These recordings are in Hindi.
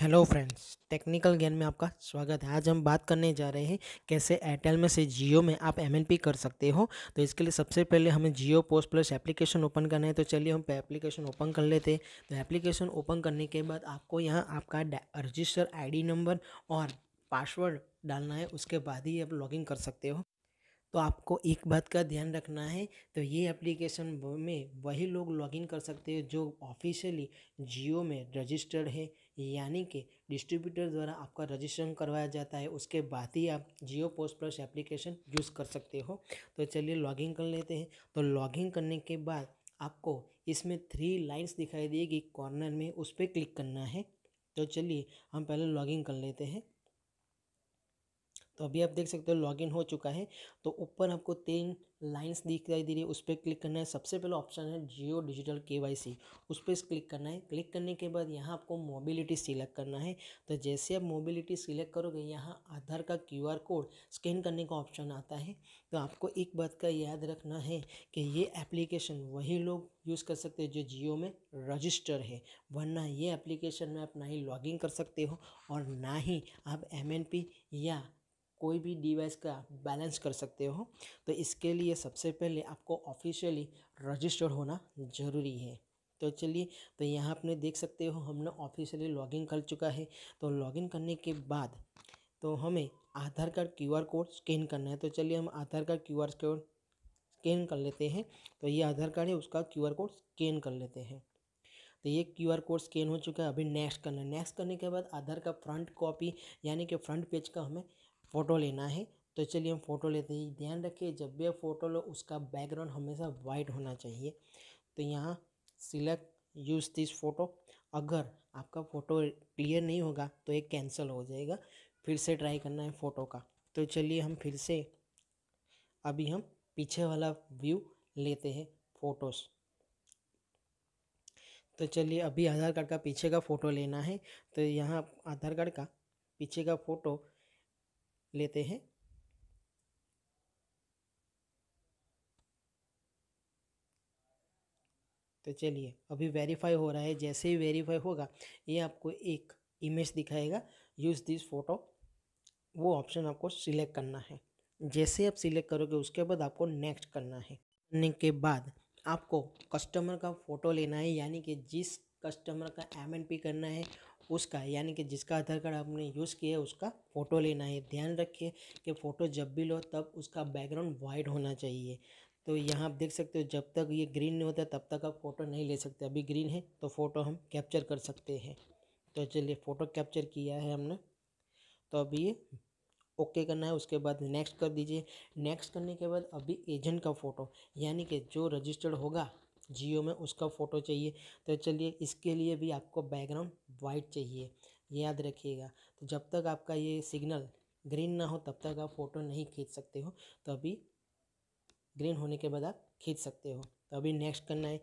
हेलो फ्रेंड्स टेक्निकल ज्ञान में आपका स्वागत है आज हम बात करने जा रहे हैं कैसे एयरटेल में से जियो में आप एम कर सकते हो तो इसके लिए सबसे पहले हमें Jio post plus application open करना है तो चलिए हम एप्लीकेशन ओपन कर लेते हैं तो एप्लीकेशन ओपन करने के बाद आपको यहाँ आपका रजिस्टर आई नंबर और पासवर्ड डालना है उसके बाद ही आप लॉगिन कर सकते हो तो आपको एक बात का ध्यान रखना है तो ये एप्लीकेशन में वही लोग लॉगिन कर सकते हो जो ऑफिशियली जियो में रजिस्टर्ड है यानी कि डिस्ट्रीब्यूटर द्वारा आपका रजिस्ट्रेशन करवाया जाता है उसके बाद ही आप Jio post plus application use कर सकते हो तो चलिए लॉगिन कर लेते हैं तो लॉगिन करने के बाद आपको इसमें थ्री लाइंस दिखाई देगी कॉर्नर में उस पर क्लिक करना है तो चलिए हम पहले लॉगिन कर लेते हैं तो अभी आप देख सकते हो लॉगिन हो चुका है तो ऊपर आपको तीन लाइंस दिखाई दे रही है उस पर क्लिक करना है सबसे पहला ऑप्शन है जियो डिजिटल के उस पर क्लिक करना है क्लिक करने के बाद यहाँ आपको मोबिलिटी सिलेक्ट करना है तो जैसे आप मोबिलिटी सिलेक्ट करोगे यहाँ आधार का क्यूआर कोड स्कैन करने का ऑप्शन आता है तो आपको एक बात का याद रखना है कि ये एप्लीकेशन वही लोग यूज़ कर सकते हैं जो जियो में रजिस्टर है वरना ये एप्लीकेशन में आप ना ही लॉगिन कर सकते हो और ना ही आप एम या कोई भी डिवाइस का बैलेंस कर सकते हो तो इसके लिए सबसे पहले आपको ऑफिशियली रजिस्टर्ड होना ज़रूरी है तो चलिए तो यहाँ आपने देख सकते हो हमने ऑफिशियली लॉगिन कर चुका है तो लॉगिन करने के बाद तो हमें Aadhaar card QR code scan करना है तो चलिए हम Aadhaar card QR code scan कर लेते हैं तो ये आधार कार्ड है उसका क्यूआर कोड स्कैन कर लेते हैं तो ये क्यू आर कोड स्कैन हो चुका है अभी नेक्स्ट करना है नेक्स्ट करने के बाद आधार का फ्रंट कॉपी यानी कि फ्रंट पेज का हमें फ़ोटो लेना है तो चलिए हम फ़ोटो लेते हैं ध्यान रखिए जब भी आप फ़ोटो लो उसका बैकग्राउंड हमेशा वाइट होना चाहिए तो यहाँ सिलेक्ट यूज़ दिस फ़ोटो अगर आपका फ़ोटो क्लियर नहीं होगा तो ये कैंसिल हो जाएगा फिर से ट्राई करना है फ़ोटो का तो चलिए हम फिर से अभी हम पीछे वाला व्यू लेते हैं फ़ोटोज़ तो चलिए अभी आधार कार्ड का पीछे का फ़ोटो लेना है तो यहाँ आधार कार्ड का पीछे का फ़ोटो लेते हैं तो चलिए अभी वेरीफाई हो रहा है जैसे ही वेरीफाई होगा ये आपको एक इमेज दिखाएगा यूज़ दिस फोटो वो ऑप्शन आपको सिलेक्ट करना है जैसे आप सिलेक्ट करोगे उसके बाद आपको नेक्स्ट करना है करने के बाद आपको कस्टमर का फ़ोटो लेना है यानी कि जिस कस्टमर का एम करना है उसका यानी कि जिसका आधार कार्ड आपने यूज़ किया है उसका फ़ोटो लेना है ध्यान रखिए कि फ़ोटो जब भी लो तब उसका बैकग्राउंड वाइट होना चाहिए तो यहाँ आप देख सकते हो जब तक ये ग्रीन नहीं होता तब तक आप फ़ोटो नहीं ले सकते अभी ग्रीन है तो फ़ोटो हम कैप्चर कर सकते हैं तो चलिए फ़ोटो कैप्चर किया है हमने तो अभी ये ओके करना है उसके बाद नेक्स्ट कर दीजिए नेक्स्ट करने के बाद अभी एजेंट का फ़ोटो यानी कि जो रजिस्टर्ड होगा जियो में उसका फ़ोटो चाहिए तो चलिए इसके लिए भी आपको बैकग्राउंड वाइट चाहिए याद रखिएगा तो जब तक आपका ये सिग्नल ग्रीन ना हो तब तक आप फ़ोटो नहीं खींच सकते हो तो अभी ग्रीन होने के बाद आप खींच सकते हो तो अभी नेक्स्ट करना है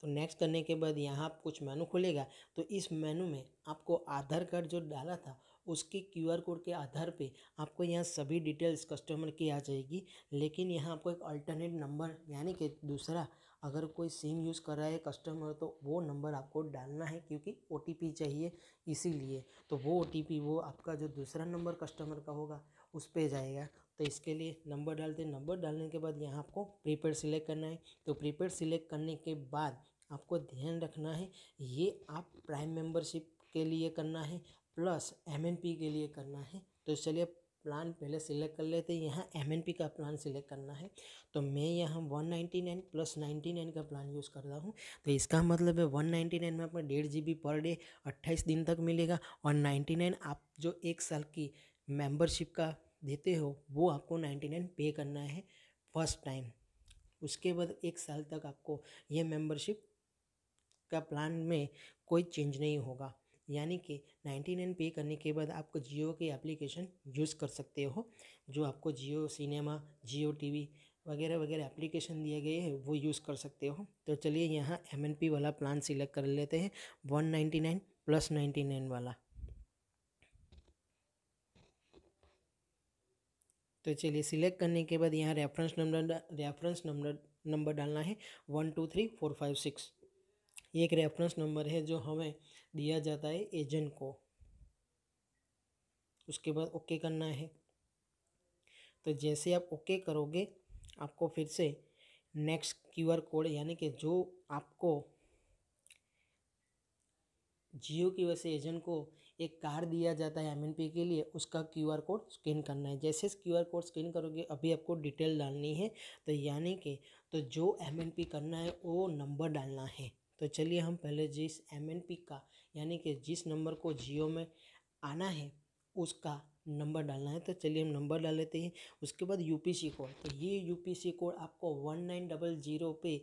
तो नेक्स्ट करने के बाद यहाँ कुछ मेनू खुलेगा तो इस मेनू में आपको आधार कार्ड जो डाला था उसके क्यू आर कोड के आधार पे आपको यहाँ सभी डिटेल्स कस्टमर की आ जाएगी लेकिन यहाँ आपको एक अल्टरनेट नंबर यानी कि दूसरा अगर कोई सिम यूज़ कर रहा है कस्टमर तो वो नंबर आपको डालना है क्योंकि ओ चाहिए इसीलिए तो वो ओ वो आपका जो दूसरा नंबर कस्टमर का होगा उस पर जाएगा तो इसके लिए नंबर डालते हैं नंबर डालने के बाद यहाँ आपको प्रीपेड सिलेक्ट करना है तो प्रीपेड सिलेक्ट करने के बाद आपको ध्यान रखना है ये आप प्राइम मेंबरशिप के लिए करना है प्लस एम के लिए करना है तो चलिए प्लान पहले सिलेक्ट कर लेते हैं यहाँ एम का प्लान सिलेक्ट करना है तो मैं यहाँ one ninety nine plus ninety nine का प्लान यूज़ कर रहा हूँ तो इसका मतलब है वन नाइन्टी नाइन में आपको डेढ़ जी बी पर डे अट्ठाईस दिन तक मिलेगा और नाइन्टी नाइन आप जो एक साल की मेंबरशिप का देते हो वो आपको नाइन्टी नाइन पे करना है फर्स्ट टाइम उसके बाद एक साल तक आपको ये मेम्बरशिप का प्लान में कोई चेंज नहीं होगा यानी कि नाइन्टी नाइन पे करने के बाद आपको जियो की एप्लीकेशन यूज़ कर सकते हो जो आपको जियो सिनेमा जियो टीवी वगैरह वगैरह एप्लीकेशन दिए गए हैं वो यूज़ कर सकते हो तो चलिए यहाँ एम वाला प्लान सिलेक्ट कर लेते हैं one ninety nine plus ninety nine वाला तो चलिए सिलेक्ट करने के बाद यहाँ reference number reference number number डालना है one two three four five six एक रेफरेंस नंबर है जो हमें दिया जाता है एजेंट को उसके बाद ओके करना है तो जैसे आप ओके करोगे आपको फिर से नेक्स्ट क्यूआर कोड यानी कि जो आपको जियो की वजह से एजेंट को एक कार दिया जाता है एम के लिए उसका क्यूआर कोड स्कैन करना है जैसे क्यूआर कोड स्कैन करोगे अभी आपको डिटेल डालनी है तो यानी कि तो जो एम करना है वो नंबर डालना है तो चलिए हम पहले जिस एम का यानी कि जिस नंबर को जियो में आना है उसका नंबर डालना है तो चलिए हम नंबर डाल लेते हैं उसके बाद यू पी सी कोड तो ये यू पी सी कोड आपको वन नाइन डबल जीरो पे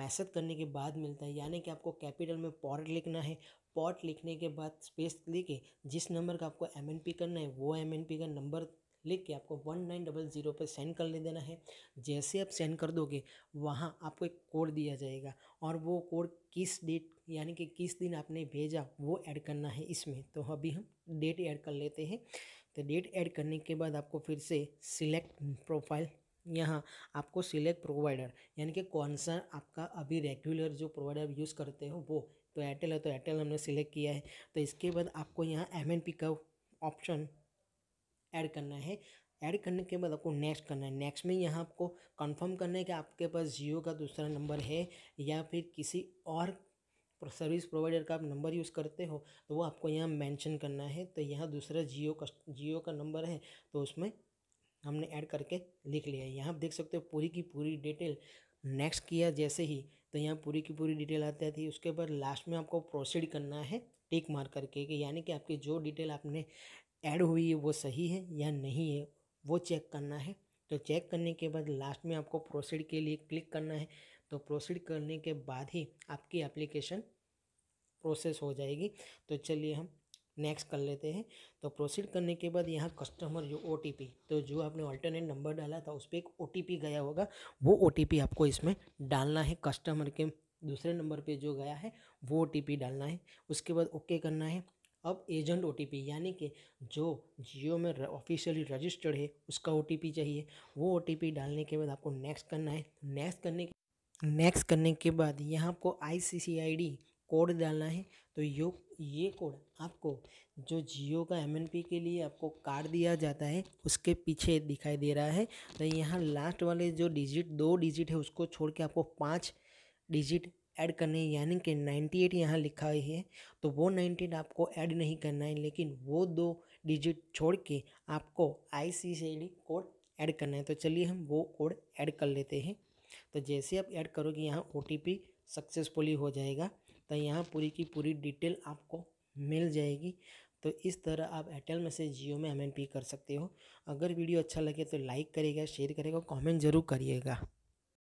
मैसेज करने के बाद मिलता है यानी कि आपको कैपिटल में पॉट लिखना है पॉट लिखने के बाद स्पेस लेके जिस नंबर का आपको एम एन पी करना है वो एम एन पी का नंबर लिख के आपको वन नाइन डबल ज़ीरो पर सेंड कर ले देना है जैसे आप सेंड कर दोगे वहाँ आपको एक कोड दिया जाएगा और वो कोड किस डेट यानी कि किस दिन आपने भेजा वो ऐड करना है इसमें तो अभी हम डेट ऐड कर लेते हैं तो डेट ऐड करने के बाद आपको फिर से सिलेक्ट प्रोफाइल यहाँ आपको सिलेक्ट प्रोवाइडर यानी कि कौन सा आपका अभी रेगुलर जो प्रोवाइडर यूज़ करते हो वो तो एयरटेल है तो एयरटेल हमने सिलेक्ट किया है तो इसके बाद आपको यहाँ एम एन पी का ऑप्शन ऐड करना है ऐड करने के बाद आपको नेक्स्ट करना है नेक्स्ट में यहाँ आपको कंफर्म करना है कि आपके पास जियो का दूसरा नंबर है या फिर किसी और सर्विस प्रोवाइडर का आप नंबर यूज़ करते हो तो वो आपको यहाँ मेंशन करना है तो यहाँ दूसरा जियो का जियो का नंबर है तो उसमें हमने ऐड करके लिख लिया है यहाँ आप देख सकते हो पूरी की पूरी डिटेल नेक्स्ट किया जैसे ही तो यहाँ पूरी की पूरी डिटेल आती आती उसके बाद लास्ट में आपको प्रोसीड करना है टिक मार करके कि यानी कि आपकी जो डिटेल आपने ऐड हुई है वो सही है या नहीं है वो चेक करना है तो चेक करने के बाद लास्ट में आपको प्रोसीड के लिए क्लिक करना है तो प्रोसीड करने के बाद ही आपकी एप्लीकेशन प्रोसेस हो जाएगी तो चलिए हम नेक्स्ट कर लेते हैं तो प्रोसीड करने के बाद यहाँ कस्टमर जो ओ तो जो आपने ऑल्टरनेट नंबर डाला था उस पर एक ओ गया होगा वो ओ आपको इसमें डालना है कस्टमर के दूसरे नंबर पे जो गया है वो ओ डालना है उसके बाद ओके करना है अब एजेंट ओ यानी कि जो जियो में ऑफिशियली रजिस्टर्ड है उसका ओ चाहिए वो ओ डालने के बाद आपको नेक्स्ट करना है नेक्स्ट करने के नेक्स्ट करने के बाद यहाँ आपको आई कोड डालना है तो यो ये कोड आपको जो जियो का एम के लिए आपको कार्ड दिया जाता है उसके पीछे दिखाई दे रहा है तो यहाँ लास्ट वाले जो डिजिट दो डिजिट है उसको छोड़ के आपको पाँच डिजिट ऐड करने यानी कि 98 यहाँ लिखा है तो वो 98 आपको ऐड नहीं करना है लेकिन वो दो डिजिट छोड़ के आपको आई सी कोड ऐड करना है तो चलिए हम वो कोड ऐड कर लेते हैं तो जैसे आप ऐड करोगे यहाँ ओ सक्सेसफुली हो जाएगा तो यहाँ पूरी की पूरी डिटेल आपको मिल जाएगी तो इस तरह आप एयरटेल में से जियो में एम कर सकते हो अगर वीडियो अच्छा लगे तो लाइक करेगा शेयर करेगा कमेंट ज़रूर करिएगा